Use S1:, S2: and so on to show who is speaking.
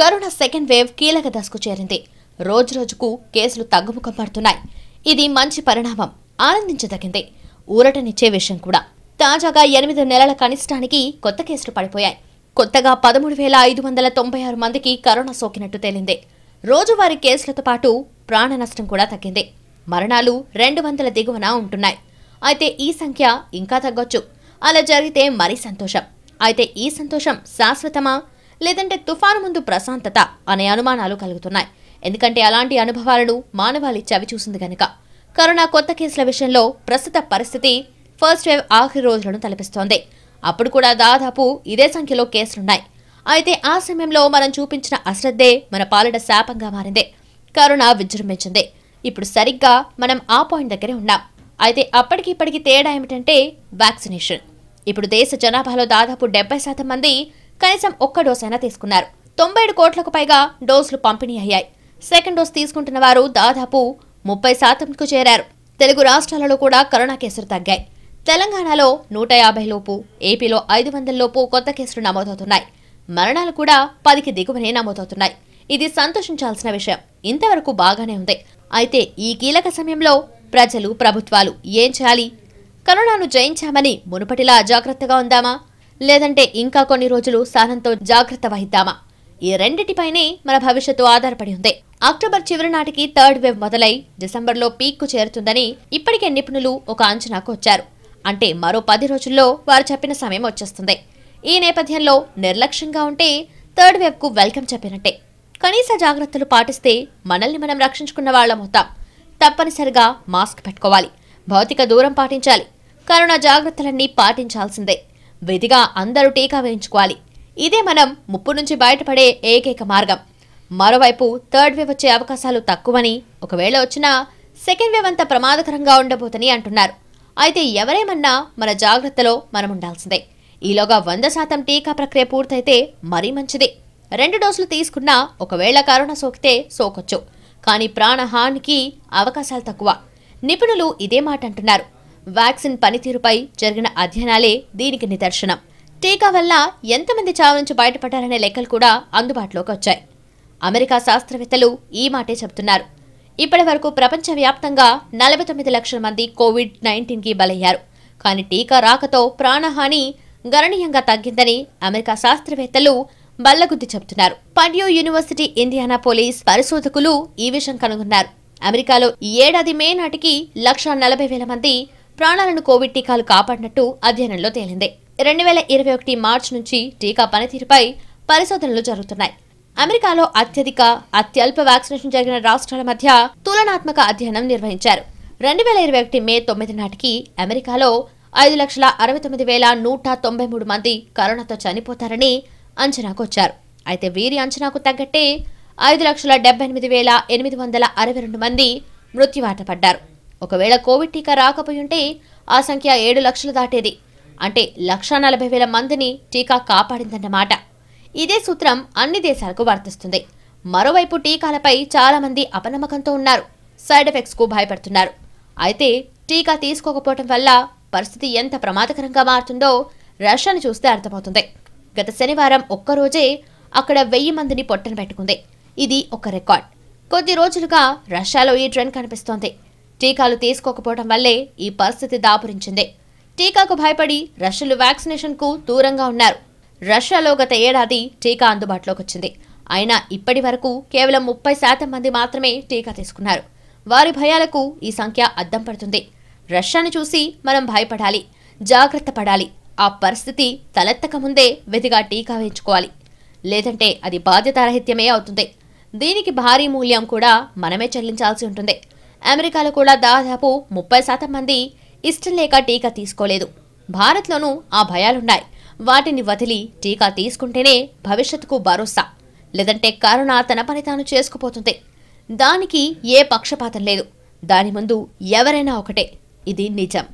S1: corona second wave కీలక దశకు చేరింది రోజురోజుకు కేసులు తగ్గుముఖం పడుతున్నాయి ఇది మంచి పరిణామం ఆనందించదగింది ఊరటనిచ్చే విషయం కూడా తాజాగా ఎనిమిది నెలల కనిష్టానికి కొత్త కేసులు పడిపోయాయి కొత్తగా పదమూడు వేల ఐదు వందల తొంభై ఆరు మందికి కరోనా సోకినట్టు తేలింది రోజువారీ కేసులతో పాటు ప్రాణ నష్టం కూడా తగ్గింది మరణాలు రెండు వందల దిగువన ఉంటున్నాయి అయితే ఈ సంఖ్య ఇంకా తగ్గొచ్చు అలా జరిగితే మరీ సంతోషం అయితే ఈ సంతోషం శాశ్వతమా లేదంటే తుఫాను ముందు ప్రశాంతత అనే అనుమానాలు కలుగుతున్నాయి ఎందుకంటే అలాంటి అనుభవాలను మానవాళి చూసింది గనుక కరోనా కొత్త కేసుల విషయంలో ప్రస్తుత పరిస్థితి ఫస్ట్ వేవ్ ఆఖరి రోజులను తలపిస్తోంది అప్పుడు కూడా దాదాపు ఇదే సంఖ్యలో కేసులున్నాయి అయితే ఆ సమయంలో మనం చూపించిన అశ్రద్ధే మన పాలిట శాపంగా మారింది కరోనా విజృంభించింది ఇప్పుడు సరిగ్గా మనం ఆ పాయింట్ దగ్గరే ఉన్నాం అయితే అప్పటికి ఇప్పటికి తేడా ఏమిటంటే వ్యాక్సినేషన్ ఇప్పుడు దేశ జనాభాలో దాదాపు డెబ్బై శాతం మంది కనీసం ఒక్క డోస్ అయినా తీసుకున్నారు తొంభై ఏడు కోట్లకు పైగా డోసులు పంపిణీ అయ్యాయి సెకండ్ డోస్ తీసుకుంటున్న వారు దాదాపు ముప్పై శాతంకు చేరారు తెలుగు రాష్ట్రాలలో కూడా కరోనా కేసులు తగ్గాయి తెలంగాణలో నూట యాభై లోపు ఏపీలో ఐదు వందల లోపు కొత్త కేసులు నమోదవుతున్నాయి మరణాలు కూడా పదికి దిగువనే నమోదవుతున్నాయి ఇది సంతోషించాల్సిన విషయం ఇంతవరకు బాగానే ఉంది అయితే ఈ కీలక సమయంలో ప్రజలు ప్రభుత్వాలు ఏం చేయాలి కరోనాను జయించామని మునుపటిలా అజాగ్రత్తగా ఉందామా లేదంటే ఇంకా కొన్ని రోజులు సహనంతో జాగ్రత్త వహిద్దామా ఈ రెండిటిపైనే మన భవిష్యత్తు ఆధారపడి ఉంది అక్టోబర్ చివరి నాటికి థర్డ్ వేవ్ మొదలై డిసెంబర్లో పీక్కు చేరుతుందని ఇప్పటికే నిపుణులు ఒక అంచనాకు వచ్చారు అంటే మరో పది రోజుల్లో వారు చెప్పిన సమయం వచ్చేస్తుంది ఈ నేపథ్యంలో నిర్లక్ష్యంగా ఉంటే థర్డ్ వేవ్కు వెల్కమ్ చెప్పినట్టే కనీస జాగ్రత్తలు పాటిస్తే మనల్ని మనం రక్షించుకున్న వాళ్ళమవుతాం తప్పనిసరిగా మాస్క్ పెట్టుకోవాలి భౌతిక దూరం పాటించాలి కరోనా జాగ్రత్తలన్నీ పాటించాల్సిందే విధిగా అందరూ టీకా వేయించుకోవాలి ఇదే మనం ముప్పు నుంచి బయటపడే ఏకైక మార్గం మరోవైపు థర్డ్ వేవ్ వచ్చే అవకాశాలు తక్కువని ఒకవేళ వచ్చినా సెకండ్ వేవ్ అంత ప్రమాదకరంగా ఉండబోతని అంటున్నారు అయితే ఎవరేమన్నా మన జాగ్రత్తలో మనం ఉండాల్సిందే ఈలోగా వంద శాతం టీకా ప్రక్రియ పూర్తయితే మరీ మంచిదే రెండు డోసులు తీసుకున్నా ఒకవేళ కరోనా సోకితే సోకొచ్చు కానీ ప్రాణహానికి అవకాశాలు తక్కువ నిపుణులు ఇదే మాట అంటున్నారు వ్యాక్సిన్ పనితీరుపై జరిగిన అధ్యయనాలే దీనికి నిదర్శనం టీకా వల్ల ఎంతమంది చావు నుంచి బయటపడ్డారనే లెక్కలు కూడా అందుబాటులోకి వచ్చాయి అమెరికా శాస్త్రవేత్తలు ఈ మాటే చెబుతున్నారు ఇప్పటి వరకు ప్రపంచవ్యాప్తంగా నలభై తొమ్మిది లక్షల మంది కోవిడ్ నైన్టీన్కి బలయ్యారు కానీ టీకా రాకతో ప్రాణహాని గణనీయంగా తగ్గిందని అమెరికా శాస్త్రవేత్తలు బల్లగుద్ది చెబుతున్నారు పండ్యూ యూనివర్సిటీ ఇండియానా పోలీస్ పరిశోధకులు ఈ విషయం కనుగొన్నారు అమెరికాలో ఏడాది మే నాటికి లక్ష నలభై వేల మంది ప్రాణాలను కోవిడ్ టీకాలు కాపాడినట్టు అధ్యయనంలో తేలింది రెండు వేల ఇరవై ఒకటి మార్చి నుంచి టీకా పనితీరుపై పరిశోధనలు జరుగుతున్నాయి అమెరికాలో అత్యధిక అత్యల్ప వ్యాక్సినేషన్ జరిగిన రాష్ట్రాల మధ్య తులనాత్మక అధ్యయనం నిర్వహించారు రెండు వేల ఇరవై ఒకటి మే తొమ్మిది నాటికి అమెరికాలో ఐదు లక్షల అరవై తొమ్మిది వేల నూట తొంభై మూడు మంది కరోనాతో చనిపోతారని అంచనాకు వచ్చారు అయితే వీరి అంచనాకు తగ్గట్టే ఐదు లక్షల డెబ్బై ఎనిమిది వేల ఎనిమిది వందల అరవై రెండు మంది మృత్యువాట పడ్డారు ఒకవేళ కోవిడ్ టీకా రాకపోయి ఉంటే ఆ సంఖ్య ఏడు లక్షలు దాటేది అంటే లక్ష నలభై వేల మందిని టీకా కాపాడిందన్నమాట ఇదే సూత్రం అన్ని దేశాలకు వర్తిస్తుంది మరోవైపు టీకాలపై చాలామంది అపనమ్మకంతో ఉన్నారు సైడ్ ఎఫెక్ట్స్కు భయపడుతున్నారు అయితే టీకా తీసుకోకపోవటం వల్ల పరిస్థితి ఎంత ప్రమాదకరంగా మారుతుందో రష్యాను చూస్తే అర్థమవుతుంది గత శనివారం ఒక్కరోజే అక్కడ వెయ్యి మందిని పొట్టన పెట్టుకుంది ఇది ఒక రికార్డ్ కొద్ది రోజులుగా రష్యాలో ఈ ట్రెండ్ కనిపిస్తోంది టీకాలు తీసుకోకపోవడం వల్లే ఈ పరిస్థితి దాపురించింది టీకాకు భయపడి రష్యలు వ్యాక్సినేషన్కు దూరంగా ఉన్నారు రష్యాలో గత ఏడాది టీకా అందుబాటులోకి వచ్చింది అయినా ఇప్పటి వరకు కేవలం ముప్పై శాతం మంది మాత్రమే టీకా తీసుకున్నారు వారి భయాలకు ఈ సంఖ్య అద్దం పడుతుంది రష్యాను చూసి మనం భయపడాలి జాగ్రత్త పడాలి ఆ పరిస్థితి తలెత్తక ముందే విధిగా టీకా వేయించుకోవాలి లేదంటే అది బాధ్యతారహిత్యమే అవుతుంది దీనికి భారీ మూల్యం కూడా మనమే చెల్లించాల్సి ఉంటుంది అమెరికాలో కూడా దాదాపు ముప్పై శాతం మంది ఇష్టం లేక టీకా తీసుకోలేదు భారత్లోనూ ఆ భయాలున్నాయి వాటిని వదిలి టీకా తీసుకుంటేనే భవిష్యత్తుకు భరోసా లేదంటే కరోనా తన పని తాను చేసుకుపోతుంది దానికి ఏ పక్షపాతం లేదు దాని ముందు ఎవరైనా ఒకటే ఇది నిజం